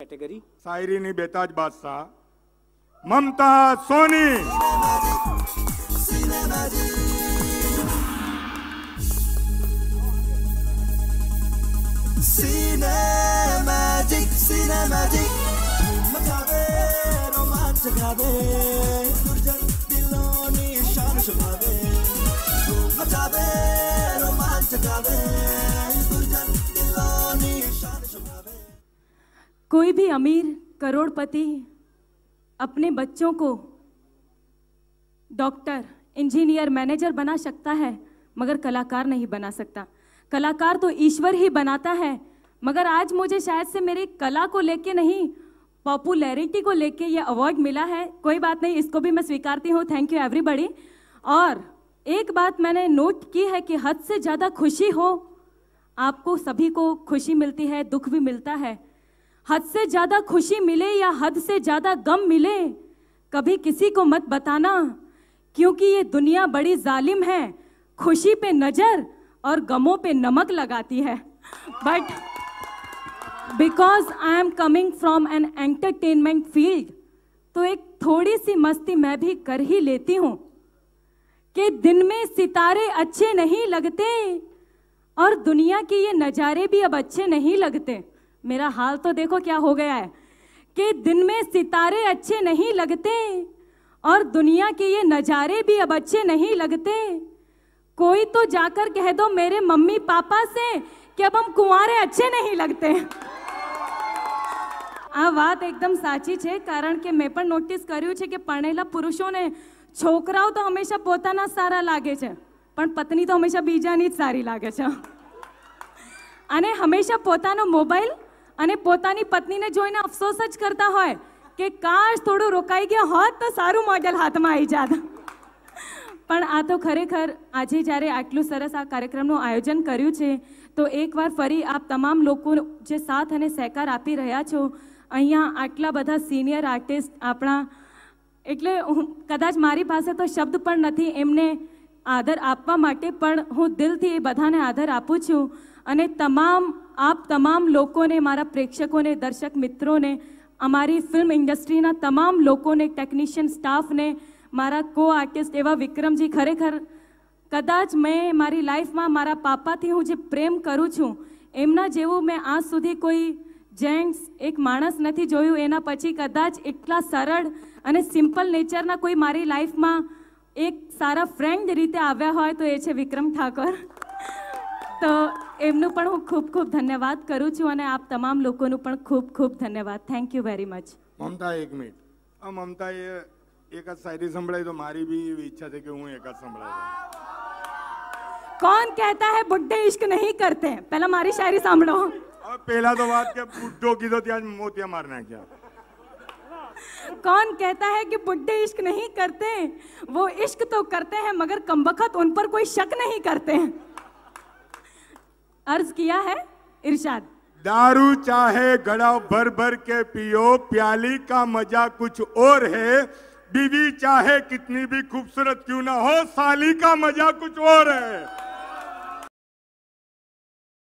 category शायरी ने बेताज बादशाह ममता सोनी सिनेमैजिक रोमांच गावे दे दुर्जन रोमांच गावे कोई भी अमीर करोड़पति अपने बच्चों को डॉक्टर इंजीनियर मैनेजर बना सकता है मगर कलाकार नहीं बना सकता कलाकार तो ईश्वर ही बनाता है मगर आज मुझे शायद से मेरी कला को लेके नहीं पॉपुलैरिटी को लेके ये अवार्ड मिला है कोई बात नहीं इसको भी मैं स्वीकारती हूँ थैंक यू एवरीबडी और एक बात मैंने नोट की है कि हद से ज़्यादा खुशी हो आपको सभी को खुशी मिलती है दुख भी मिलता है हद से ज़्यादा खुशी मिले या हद से ज़्यादा गम मिले कभी किसी को मत बताना क्योंकि ये दुनिया बड़ी जालिम है खुशी पे नज़र और गमों पे नमक लगाती है but because I am coming from an entertainment field तो एक थोड़ी सी मस्ती मैं भी कर ही लेती हूँ कि दिन में सितारे अच्छे नहीं लगते और दुनिया के ये नज़ारे भी अब अच्छे नहीं लगते मेरा हाल तो देखो क्या हो गया है कि दिन में सितारे अच्छे नहीं लगते और दुनिया के ये नज़ारे भी अब अच्छे नहीं लगते कोई तो जाकर कह दो मेरे मम्मी पापा से कि अब हम कुंवरें अच्छे नहीं लगते आ बात एकदम साची छे कारण के मैं पर नोटिस करी छे कि पढ़ेला पुरुषों ने छोकराओ तो हमेशा पोता ना सारा लगे पर पत्नी तो हमेशा बीजा नहीं सारी लागे हमेशा पोता मोबाइल અને પોતાની પત્નીને જોઈને અફસોસ જ કરતા હોય કે કાશ થોડું રોકાઈ ગયા હોત તો સારું મોડેલ હાથમાં આવી જાત પણ આ તો ખરેખર આજે જ્યારે આટલું સરસ આ કાર્યક્રમનું આયોજન કર્યું છે તો એકવાર ફરી આપ તમામ લોકો જે સાથ અને સહકાર આપી રહ્યા છો અહીંયા આટલા બધા સિનિયર આર્ટિસ્ટ આપણા એટલે હું કદાચ મારી પાસે તો શબ્દ પણ નથી એમને આદર આપવા માટે પણ હું દિલથી એ બધાને આદર આપું છું અને તમામ આપ તમામ લોકોને મારા પ્રેક્ષકોને દર્શક મિત્રોને અમારી ફિલ્મ ઇન્ડસ્ટ્રીના તમામ લોકોને ટેકનિશિયન સ્ટાફને મારા કો આર્ટિસ્ટ એવા વિક્રમજી ખરેખર કદાચ મેં મારી લાઈફમાં મારા પાપાથી હું જે પ્રેમ કરું છું એમના જેવું મેં આજ સુધી કોઈ જેન્ટ્સ એક માણસ નથી જોયું એના પછી કદાચ એટલા સરળ અને સિમ્પલ નેચરના કોઈ મારી લાઈફમાં એક સારા ફ્રેન્ડ રીતે આવ્યા હોય તો એ છે વિક્રમ ઠાકોર तो एमनु हूँ खूब खूब धन्यवाद करू छु आप तमाम लोगों खूब खूब धन्यवाद thank you very much Mamta एक मिनट ममता ये एक शायरी संभाई तो मारी भी इच्छा थी कि हूँ एक कौन कहता है बुढ़े इश्क नहीं करते हैं पहला मारी शायरी सांभो पहला तो बात क्या बुढ़ो की तो आज मोतिया मारना है क्या कौन कहता है कि बुढ़े इश्क नहीं करते वो इश्क तो करते हैं मगर कम उन पर कोई शक नहीं करते हैं अर्ज किया है इरशाद दारू चाहे घड़ा भर भर के पियो प्याली का मजा कुछ और है बीवी चाहे कितनी भी खूबसूरत क्यों ना हो साली का मजा कुछ और है